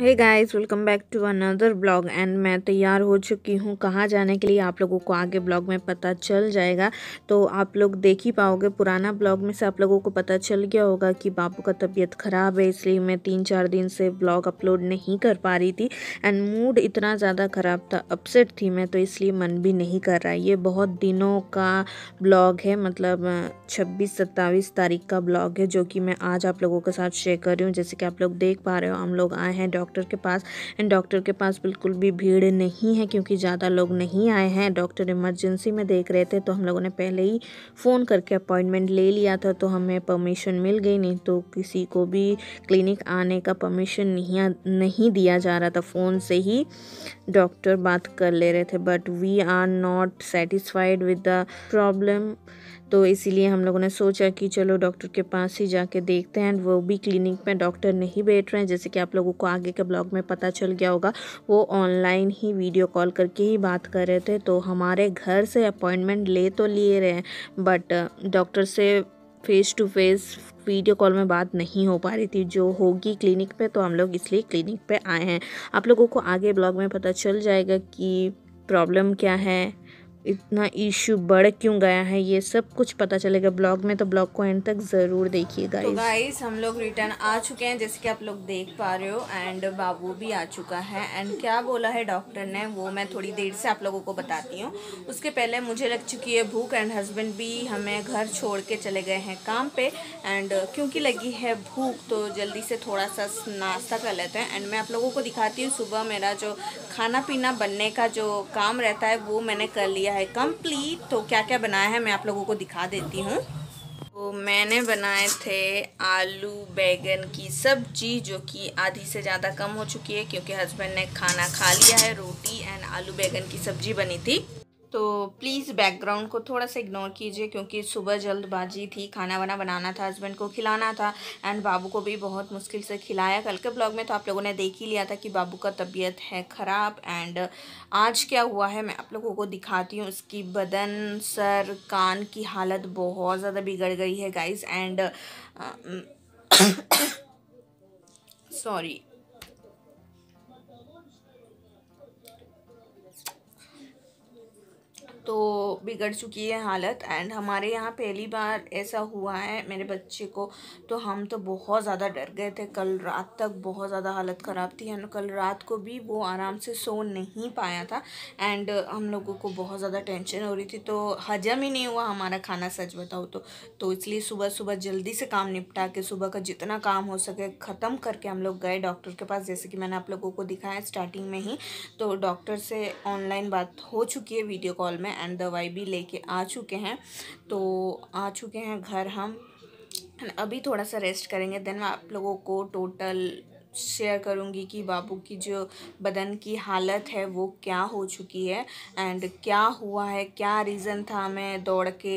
Hey guys welcome back to another blog and मैं तैयार हो चुकी हूँ कहाँ जाने के लिए आप लोगों को आगे ब्लॉग में पता चल जाएगा तो आप लोग देख ही पाओगे पुराना ब्लॉग में से आप लोगों को पता चल गया होगा कि बापू का तबीयत ख़राब है इसलिए मैं तीन चार दिन से ब्लॉग अपलोड नहीं कर पा रही थी एंड मूड इतना ज़्यादा ख़राब था अपसेट थी मैं तो इसलिए मन भी नहीं कर रहा ये बहुत दिनों का ब्लॉग है मतलब छब्बीस सत्ताईस तारीख का ब्लॉग है जो कि मैं आज आप लोगों के साथ शेयर कर रही हूँ जैसे कि आप लोग देख पा रहे हो हम लोग आए हैं डॉक्टर के पास एंड डॉक्टर के पास बिल्कुल भी भीड़ नहीं है क्योंकि ज़्यादा लोग नहीं आए हैं डॉक्टर इमरजेंसी में देख रहे थे तो हम लोगों ने पहले ही फ़ोन करके अपॉइंटमेंट ले लिया था तो हमें परमिशन मिल गई नहीं तो किसी को भी क्लिनिक आने का परमिशन नहीं नहीं दिया जा रहा था फ़ोन से ही डॉक्टर बात कर ले रहे थे but we are not satisfied with the problem तो इसीलिए हम लोगों ने सोचा कि चलो डॉक्टर के पास ही जाके देखते हैं वो भी क्लिनिक में डॉक्टर नहीं बैठ रहे हैं जैसे कि आप लोगों को आगे के ब्लॉग में पता चल गया होगा वो ऑनलाइन ही वीडियो कॉल करके ही बात कर रहे थे तो हमारे घर से अपॉइंटमेंट ले तो लिए रहे हैं बट डॉक्टर uh, से face to face video call में बात नहीं हो पा रही थी जो होगी क्लिनिक पे तो हम लोग इसलिए क्लिनिक पे आए हैं आप लोगों को आगे ब्लॉग में पता चल जाएगा कि प्रॉब्लम क्या है इतना इशू बढ़ क्यों गया है ये सब कुछ पता चलेगा ब्लॉग में तो ब्लॉग को एंड तक ज़रूर गाइस तो गाइस हम लोग रिटर्न आ चुके हैं जैसे कि आप लोग देख पा रहे हो एंड बाबू भी आ चुका है एंड क्या बोला है डॉक्टर ने वो मैं थोड़ी देर से आप लोगों को बताती हूँ उसके पहले मुझे लग चुकी है भूख एंड हस्बैंड भी हमें घर छोड़ के चले गए हैं काम पे एंड क्योंकि लगी है भूख तो जल्दी से थोड़ा सा नाश्ता कर लेते हैं एंड मैं आप लोगों को दिखाती हूँ सुबह मेरा जो खाना पीना बनने का जो काम रहता है वो मैंने कर लिया है कंप्लीट तो क्या क्या बनाया है मैं आप लोगों को दिखा देती हूँ तो मैंने बनाए थे आलू बैगन की सब्जी जो कि आधी से ज़्यादा कम हो चुकी है क्योंकि हस्बैंड ने खाना खा लिया है रोटी एंड आलू बैगन की सब्जी बनी थी तो प्लीज़ बैकग्राउंड को थोड़ा सा इग्नोर कीजिए क्योंकि सुबह जल्दबाजी थी खाना वाना बनाना था हस्बैंड को खिलाना था एंड बाबू को भी बहुत मुश्किल से खिलाया कल के ब्लॉग में तो आप लोगों ने देख ही लिया था कि बाबू का तबीयत है ख़राब एंड आज क्या हुआ है मैं आप लोगों को दिखाती हूँ उसकी बदन सर कान की हालत बहुत ज़्यादा बिगड़ गई है गाइज एंड सॉरी gitu. बिगड़ चुकी है हालत एंड हमारे यहाँ पहली बार ऐसा हुआ है मेरे बच्चे को तो हम तो बहुत ज़्यादा डर गए थे कल रात तक बहुत ज़्यादा हालत ख़राब थी एंड कल रात को भी वो आराम से सो नहीं पाया था एंड हम लोगों को बहुत ज़्यादा टेंशन हो रही थी तो हजम ही नहीं हुआ हमारा खाना सच बताओ तो तो इसलिए सुबह सुबह जल्दी से काम निपटा के सुबह का जितना काम हो सके ख़त्म करके हम लोग गए डॉक्टर के पास जैसे कि मैंने आप लोगों को दिखाया स्टार्टिंग में ही तो डॉक्टर से ऑनलाइन बात हो चुकी है वीडियो कॉल में एंड दवा दवाई भी लेके आ चुके हैं तो आ चुके हैं घर हम अभी थोड़ा सा रेस्ट करेंगे देन मैं आप लोगों को टोटल शेयर करूँगी कि बाबू की जो बदन की हालत है वो क्या हो चुकी है एंड क्या हुआ है क्या रीज़न था मैं दौड़ के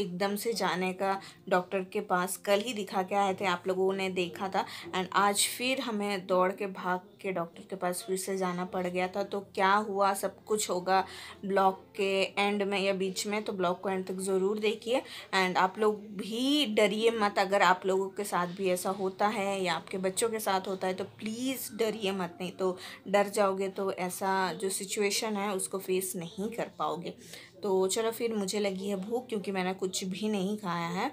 एकदम से जाने का डॉक्टर के पास कल ही दिखा के आए थे आप लोगों ने देखा था एंड आज फिर हमें दौड़ के भाग के डॉक्टर के पास फिर से जाना पड़ गया था तो क्या हुआ सब कुछ होगा ब्लॉक के एंड में या बीच में तो ब्लॉक को एंड तक ज़रूर देखिए एंड आप लोग भी डरिए मत अगर आप लोगों के साथ भी ऐसा होता है या आपके बच्चों के साथ होता है तो प्लीज़ डरिए मत नहीं तो डर जाओगे तो ऐसा जो सिचुएशन है उसको फेस नहीं कर पाओगे तो चलो फिर मुझे लगी है भूख क्योंकि मैंने कुछ भी नहीं खाया है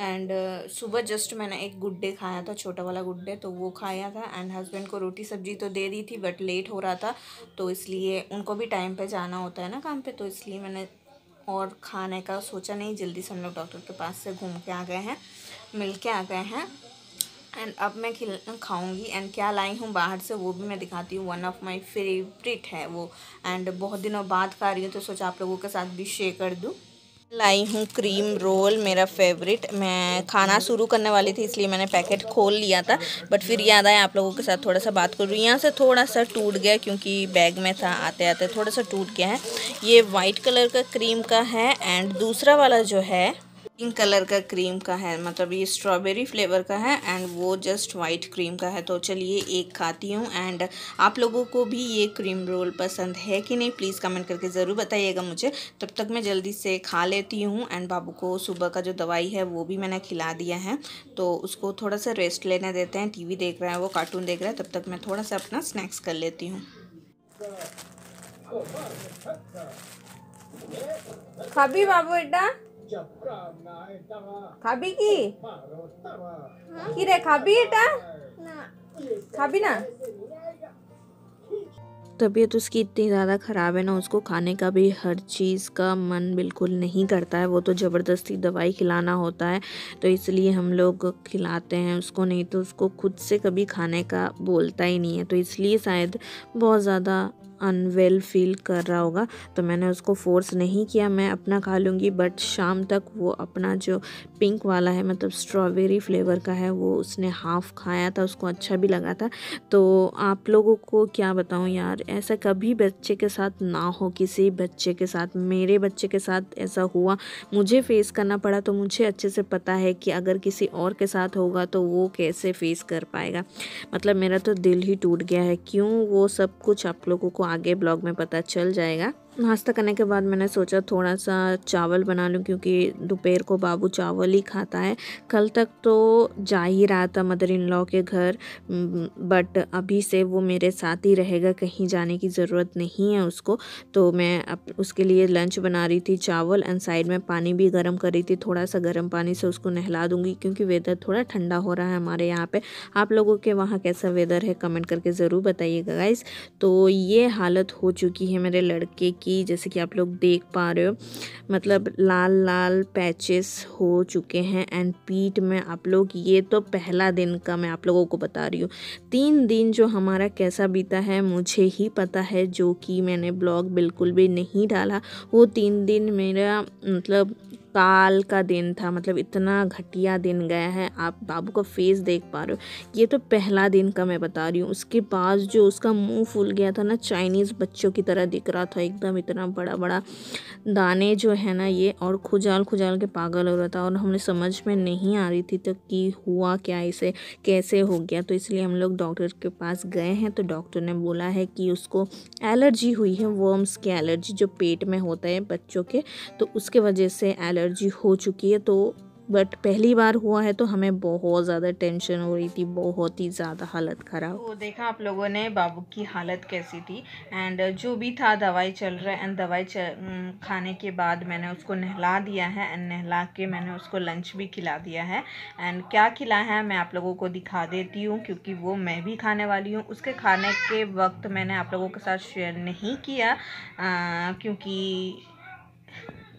एंड uh, सुबह जस्ट मैंने एक गुड्डे खाया था छोटा वाला गुड्डे तो वो खाया था एंड हस्बैंड को रोटी सब्जी तो दे दी थी बट लेट हो रहा था तो इसलिए उनको भी टाइम पे जाना होता है ना काम पे तो इसलिए मैंने और खाने का सोचा नहीं जल्दी से हम लोग डॉक्टर के पास से घूम के आ गए हैं मिल के आ गए हैं एंड अब मैं खिल खाऊंगी एंड क्या लाई हूँ बाहर से वो भी मैं दिखाती हूँ वन ऑफ माय फेवरेट है वो एंड बहुत दिनों बाद खा रही हूँ तो सोचा आप लोगों के साथ भी शेयर कर दूँ लाई हूँ क्रीम रोल मेरा फेवरेट मैं खाना शुरू करने वाली थी इसलिए मैंने पैकेट खोल लिया था बट फिर याद आया आप लोगों के साथ थोड़ा सा बात करूँ यहाँ से थोड़ा सा टूट गया क्योंकि बैग में था आते आते थोड़ा सा टूट गया है ये वाइट कलर का क्रीम का है एंड दूसरा वाला जो है पिंक कलर का क्रीम का है मतलब ये स्ट्रॉबेरी फ्लेवर का है एंड वो जस्ट वाइट क्रीम का है तो चलिए एक खाती हूँ एंड आप लोगों को भी ये क्रीम रोल पसंद है कि नहीं प्लीज़ कमेंट करके ज़रूर बताइएगा मुझे तब तक मैं जल्दी से खा लेती हूँ एंड बाबू को सुबह का जो दवाई है वो भी मैंने खिला दिया है तो उसको थोड़ा सा रेस्ट लेने देते हैं टी देख रहा है वो कार्टून देख रहा है तब तक मैं थोड़ा सा अपना स्नैक्स कर लेती हूँ खाबी बाबू बेटा की की रे खाबी খাবি ना खाबी ना तबीयत उसकी इतनी ज़्यादा ख़राब है ना उसको खाने का भी हर चीज़ का मन बिल्कुल नहीं करता है वो तो ज़बरदस्ती दवाई खिलाना होता है तो इसलिए हम लोग खिलाते हैं उसको नहीं तो उसको खुद से कभी खाने का बोलता ही नहीं है तो इसलिए शायद बहुत ज़्यादा अनवेल फील कर रहा होगा तो मैंने उसको फोर्स नहीं किया मैं अपना खा लूँगी बट शाम तक वो अपना जो पिंक वाला है मतलब स्ट्रॉबेरी फ्लेवर का है वो उसने हाफ़ खाया था उसको अच्छा भी लगा था तो आप लोगों को क्या बताऊँ यार ऐसा कभी बच्चे के साथ ना हो किसी बच्चे के साथ मेरे बच्चे के साथ ऐसा हुआ मुझे फेस करना पड़ा तो मुझे अच्छे से पता है कि अगर किसी और के साथ होगा तो वो कैसे फेस कर पाएगा मतलब मेरा तो दिल ही टूट गया है क्यों वो सब कुछ आप लोगों को आगे ब्लॉग में पता चल जाएगा नाश्ता करने के बाद मैंने सोचा थोड़ा सा चावल बना लूँ क्योंकि दोपहर को बाबू चावल ही खाता है कल तक तो जा ही रहा था मदर इन लॉ के घर बट अभी से वो मेरे साथ ही रहेगा कहीं जाने की ज़रूरत नहीं है उसको तो मैं अप, उसके लिए लंच बना रही थी चावल एंड साइड में पानी भी गर्म कर रही थी थोड़ा सा गर्म पानी से उसको नहला दूँगी क्योंकि वेदर थोड़ा ठंडा हो रहा है हमारे यहाँ पर आप लोगों के वहाँ कैसा वेदर है कमेंट करके ज़रूर बताइएगा गाइस तो ये हालत हो चुकी है मेरे लड़के कि जैसे कि आप लोग देख पा रहे हो मतलब लाल लाल पैचेस हो चुके हैं एंड पीठ में आप लोग ये तो पहला दिन का मैं आप लोगों को बता रही हूँ तीन दिन जो हमारा कैसा बीता है मुझे ही पता है जो कि मैंने ब्लॉग बिल्कुल भी नहीं डाला वो तीन दिन मेरा मतलब काल का दिन था मतलब इतना घटिया दिन गया है आप बाबू का फेस देख पा रहे हो ये तो पहला दिन का मैं बता रही हूँ उसके बाद जो उसका मुंह फूल गया था ना चाइनीज़ बच्चों की तरह दिख रहा था एकदम इतना बड़ा बड़ा दाने जो है ना ये और खुजाल खुजाल के पागल हो रहा था और हमने समझ में नहीं आ रही थी तो कि हुआ क्या इसे कैसे हो गया तो इसलिए हम लोग डॉक्टर के पास गए हैं तो डॉक्टर ने बोला है कि उसको एलर्जी हुई है वर्म्स की एलर्जी जो पेट में होता है बच्चों के तो उसके वजह से एलर्जी एलर्जी हो चुकी है तो बट पहली बार हुआ है तो हमें बहुत ज़्यादा टेंशन हो रही थी बहुत ही ज़्यादा हालत ख़राब तो देखा आप लोगों ने बाबू की हालत कैसी थी एंड जो भी था दवाई चल रहा है एंड दवाई चल, खाने के बाद मैंने उसको नहला दिया है एंड नहला के मैंने उसको लंच भी खिला दिया है एंड क्या खिला है मैं आप लोगों को दिखा देती हूँ क्योंकि वो मैं भी खाने वाली हूँ उसके खाने के वक्त मैंने आप लोगों के साथ शेयर नहीं किया क्योंकि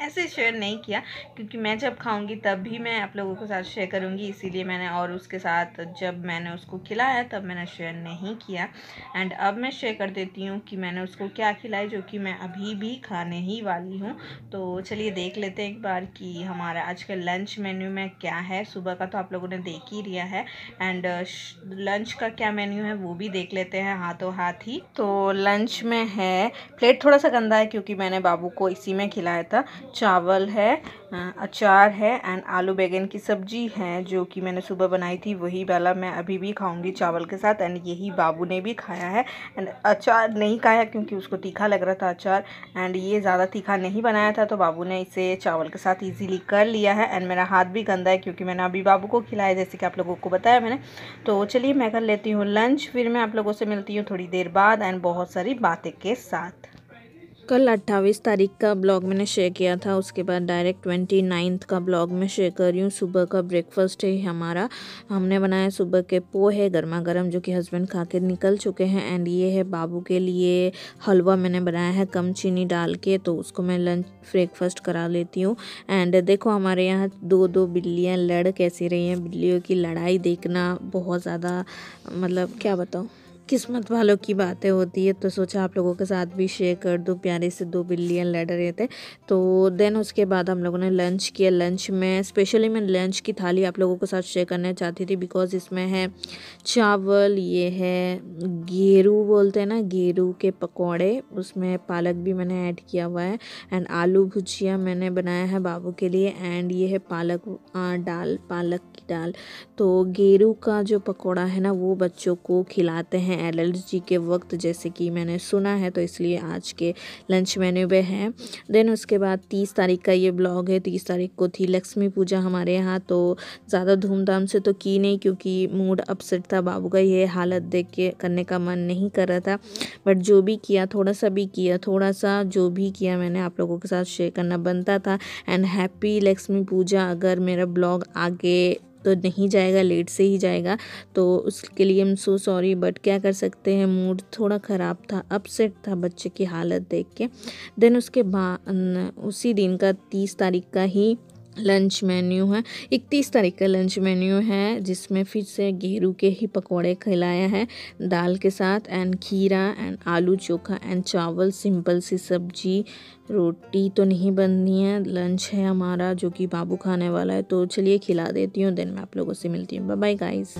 ऐसे शेयर नहीं किया क्योंकि मैं जब खाऊंगी तब भी मैं आप लोगों के साथ शेयर करूंगी इसीलिए मैंने और उसके साथ जब मैंने उसको खिलाया तब मैंने शेयर नहीं किया एंड अब मैं शेयर कर देती हूँ कि मैंने उसको क्या खिलाई जो कि मैं अभी भी खाने ही वाली हूँ तो चलिए देख लेते हैं एक बार कि हमारा आज का लंच मेन्यू में क्या है सुबह का तो आप लोगों ने देख ही लिया है एंड लंच uh, का क्या मेन्यू है वो भी देख लेते हैं हाथों हाथ ही तो लंच में है प्लेट थोड़ा सा गंदा है क्योंकि मैंने बाबू को इसी में खिलाया था चावल है अचार है एंड आलू बैगन की सब्जी है जो कि मैंने सुबह बनाई थी वही वाला मैं अभी भी खाऊंगी चावल के साथ एंड यही बाबू ने भी खाया है एंड अचार नहीं खाया क्योंकि उसको तीखा लग रहा था अचार एंड ये ज़्यादा तीखा नहीं बनाया था तो बाबू ने इसे चावल के साथ ईजीली कर लिया है एंड मेरा हाथ भी गंदा है क्योंकि मैंने अभी बाबू को खिलाया जैसे कि आप लोगों को बताया मैंने तो चलिए मैं कर लेती हूँ लंच फिर मैं आप लोगों से मिलती हूँ थोड़ी देर बाद एंड बहुत सारी बातें के साथ कल 28 तारीख का ब्लॉग मैंने शेयर किया था उसके बाद डायरेक्ट 29 का ब्लॉग मैं शेयर कर रही हूँ सुबह का ब्रेकफास्ट है हमारा हमने बनाया सुबह के पोहे गर्मा गर्म जो कि हस्बैंड खा के निकल चुके हैं एंड ये है बाबू के लिए हलवा मैंने बनाया है कम चीनी डाल के तो उसको मैं लंच ब्रेकफास्ट करा लेती हूँ एंड देखो हमारे यहाँ दो दो बिल्लियाँ लड़ कैसी रही हैं बिल्लियों की लड़ाई देखना बहुत ज़्यादा मतलब क्या बताऊँ किस्मत वालों की बातें होती है तो सोचा आप लोगों के साथ भी शेयर कर दूँ प्यारे से दो बिल्लियाँ लड़ रहे थे तो देन उसके बाद हम लोगों ने लंच किया लंच में स्पेशली मैं लंच की थाली आप लोगों के साथ शेयर करना चाहती थी बिकॉज इसमें है चावल ये है गेरू बोलते हैं ना गेरू के पकौड़े उसमें पालक भी मैंने ऐड किया हुआ है एंड आलू भुजिया मैंने बनाया है बाबू के लिए एंड ये है पालक डाल पालक की डाल तो गेरू का जो पकौड़ा है ना वो बच्चों को खिलाते हैं एलर्जी के वक्त जैसे कि मैंने सुना है तो इसलिए आज के लंच मेन्यू पे है देन उसके बाद तीस तारीख का ये ब्लॉग है तीस तारीख को थी लक्ष्मी पूजा हमारे यहाँ तो ज़्यादा धूमधाम से तो की नहीं क्योंकि मूड अपसेट था बाबू का ये हालत देख के करने का मन नहीं कर रहा था बट जो भी किया थोड़ा सा भी किया थोड़ा सा जो भी किया मैंने आप लोगों के साथ शेयर करना बनता था एंड हैप्पी लक्ष्मी पूजा अगर मेरा ब्लॉग आगे तो नहीं जाएगा लेट से ही जाएगा तो उसके लिए हम सो सॉरी बट क्या कर सकते हैं मूड थोड़ा ख़राब था अपसेट था बच्चे की हालत देख के देन उसके बाद उसी दिन का तीस तारीख का ही लंच मेन्यू है इकतीस तारीख का लंच मेन्यू है जिसमें फिर से गेहरू के ही पकोड़े खिलाया है दाल के साथ एंड खीरा एंड आलू चोखा एंड चावल सिंपल सी सब्जी रोटी तो नहीं बननी है लंच है हमारा जो कि बाबू खाने वाला है तो चलिए खिला देती हूँ देन मैं आप लोगों से मिलती हूँ bye guys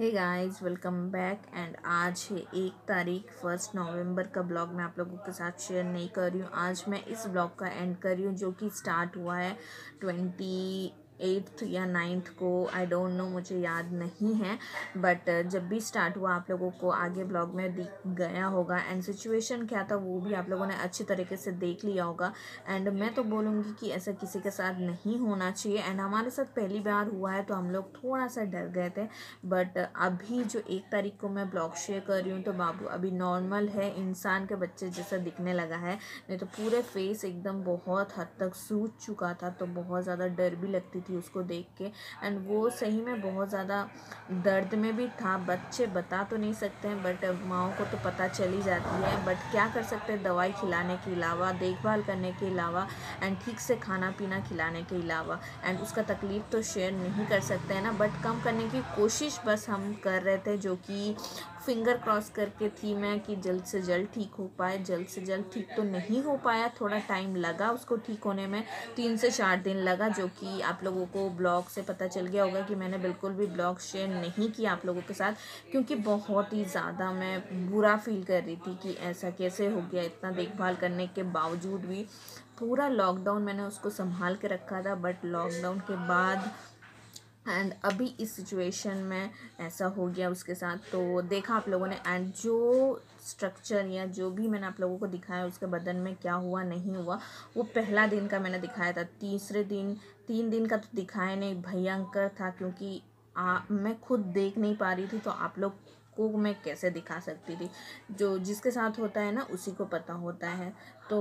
hey guys welcome back and आज है एक तारीख फर्स्ट नवंबर का ब्लॉग मैं आप लोगों के साथ शेयर नहीं कर रही हूँ आज मैं इस ब्लॉग का एंड कर रही हूँ जो कि स्टार्ट हुआ है ट्वेंटी एट्थ या नाइन्थ को आई डोंट नो मुझे याद नहीं है बट uh, जब भी स्टार्ट हुआ आप लोगों को आगे ब्लॉग में दिख गया होगा एंड सिचुएशन क्या था वो भी आप लोगों ने अच्छे तरीके से देख लिया होगा एंड मैं तो बोलूँगी कि ऐसा किसी के साथ नहीं होना चाहिए एंड हमारे साथ पहली बार हुआ है तो हम लोग थोड़ा सा डर गए थे बट uh, अभी जो एक तारीख को मैं ब्लॉग शेयर कर रही हूँ तो बाबू अभी नॉर्मल है इंसान के बच्चे जैसा दिखने लगा है नहीं तो पूरे फेस एकदम बहुत हद तक सूझ चुका था तो बहुत ज़्यादा डर भी लगती थी उसको देख के एंड वो सही में बहुत ज़्यादा दर्द में भी था बच्चे बता तो नहीं सकते हैं बट माओ को तो पता चली जाती है बट क्या कर सकते हैं दवाई खिलाने के अलावा देखभाल करने के अलावा एंड ठीक से खाना पीना खिलाने के अलावा एंड उसका तकलीफ़ तो शेयर नहीं कर सकते हैं ना बट कम करने की कोशिश बस हम कर रहे थे जो कि फिंगर क्रॉस करके थी मैं कि जल्द से जल्द ठीक हो पाए जल्द से जल्द ठीक तो नहीं हो पाया थोड़ा टाइम लगा उसको ठीक होने में तीन से चार दिन लगा जो कि आप लोगों को ब्लॉग से पता चल गया होगा कि मैंने बिल्कुल भी ब्लॉग शेयर नहीं किया आप लोगों के साथ क्योंकि बहुत ही ज़्यादा मैं बुरा फील कर रही थी कि ऐसा कैसे हो गया इतना देखभाल करने के बावजूद भी पूरा लॉकडाउन मैंने उसको संभाल के रखा था बट लॉकडाउन के बाद एंड अभी इस सिचुएशन में ऐसा हो गया उसके साथ तो देखा आप लोगों ने एंड जो स्ट्रक्चर या जो भी मैंने आप लोगों को दिखाया उसके बदन में क्या हुआ नहीं हुआ वो पहला दिन का मैंने दिखाया था तीसरे दिन तीन दिन का तो दिखाया नहीं भयंकर था क्योंकि आ, मैं खुद देख नहीं पा रही थी तो आप लोग को मैं कैसे दिखा सकती थी जो जिसके साथ होता है ना उसी को पता होता है तो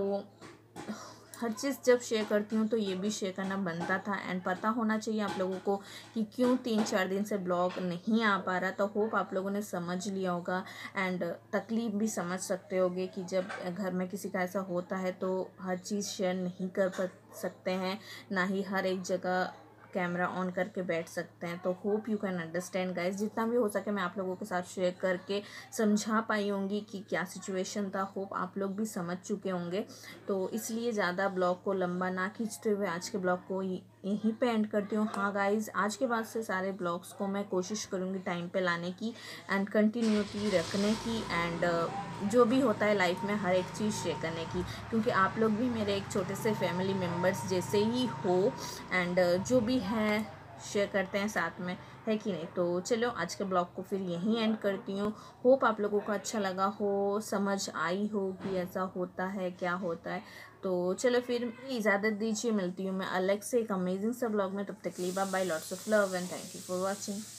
हर चीज़ जब शेयर करती हूँ तो ये भी शेयर करना बनता था एंड पता होना चाहिए आप लोगों को कि क्यों तीन चार दिन से ब्लॉग नहीं आ पा रहा तो होप आप लोगों ने समझ लिया होगा एंड तकलीफ भी समझ सकते होगे कि जब घर में किसी का ऐसा होता है तो हर चीज़ शेयर नहीं कर सकते हैं ना ही हर एक जगह कैमरा ऑन करके बैठ सकते हैं तो hope you can understand guys जितना भी हो सके मैं आप लोगों के साथ शेयर करके समझा पाई होंगी कि क्या सिचुएशन था होप आप लोग भी समझ चुके होंगे तो इसलिए ज़्यादा ब्लॉग को लंबा ना खींचते हुए आज के ब्लॉग को यहीं पे एंड करती हूँ हाँ गाइज आज के बाद से सारे ब्लॉग्स को मैं कोशिश करूँगी टाइम पे लाने की एंड कंटिन्यूटी रखने की एंड uh, जो भी होता है लाइफ में हर एक चीज़ शेयर करने की क्योंकि आप लोग भी मेरे एक छोटे से फैमिली मेम्बर्स जैसे ही हो एंड uh, जो भी है शेयर करते हैं साथ में है कि नहीं तो चलो आज के ब्लॉग को फिर यहीं एंड करती हूँ होप आप लोगों को अच्छा लगा हो समझ आई हो कि ऐसा होता है क्या होता है तो चलो फिर इजाज़त दीजिए मिलती हूँ मैं अलग से एक अमेजिंग सा ब्लॉग में तब तक लिए bye lots of love and thank you for watching